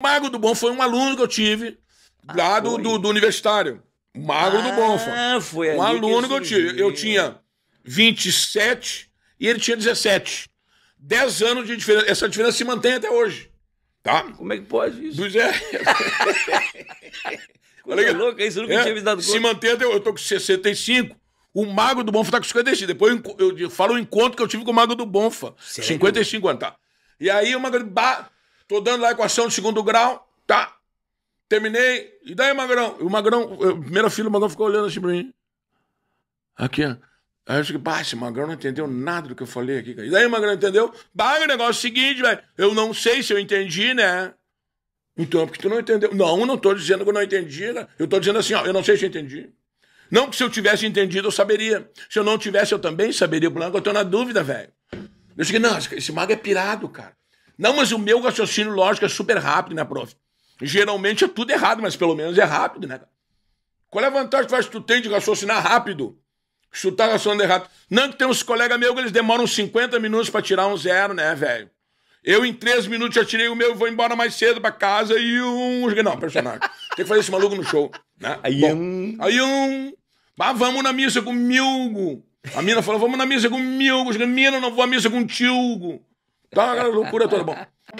Mago do Bom foi um aluno que eu tive ah, lá do, do, do, universitário. Mago ah, do Bonfa. Foi um aluno que, eu, que eu tive. Eu tinha 27 e ele tinha 17. 10 anos de diferença. Essa diferença se mantém até hoje. Tá? Como é que pode isso? Do é. Olha que louco, isso nunca é, tinha me dado conta. Se mantém até Eu tô com 65. O Mago do Bonfa tá com 55. Depois eu, falo o encontro que eu tive com o Mago do Bonfa. Sério? 55 anos, tá? E aí o Mago. Bah, Tô dando lá a equação de segundo grau, tá? Terminei. E daí, Magrão? O Magrão, eu, primeira fila, o Magrão ficou olhando assim pra mim. Aqui, ó. Aí eu falei, bah, esse Magrão não entendeu nada do que eu falei aqui, cara. E daí, Magrão, entendeu? Baga, o negócio é o seguinte, velho. Eu não sei se eu entendi, né? Então é porque tu não entendeu. Não, não tô dizendo que eu não entendi, né? Eu tô dizendo assim, ó, eu não sei se eu entendi. Não que se eu tivesse entendido, eu saberia. Se eu não tivesse, eu também saberia. Blanco, eu tô na dúvida, velho. Eu cheguei, não, esse mago é pirado, cara. Não, mas o meu raciocínio lógico é super rápido, né, prof? Geralmente é tudo errado, mas pelo menos é rápido, né? Qual é a vantagem que tu tem de raciocinar rápido? Se tu tá raciocinando errado. Não, que tem uns colegas meus que eles demoram 50 minutos para tirar um zero, né, velho? Eu, em três minutos, já tirei o meu, vou embora mais cedo pra casa e um. Não, personagem. Tem que fazer esse maluco no show. Né? Aí um. Aí um. Ah, vamos na missa com Milgo. A mina falou, vamos na missa com Milgo. Mina, não vou à missa com Tilgo. Tá uma loucura toda. Bom,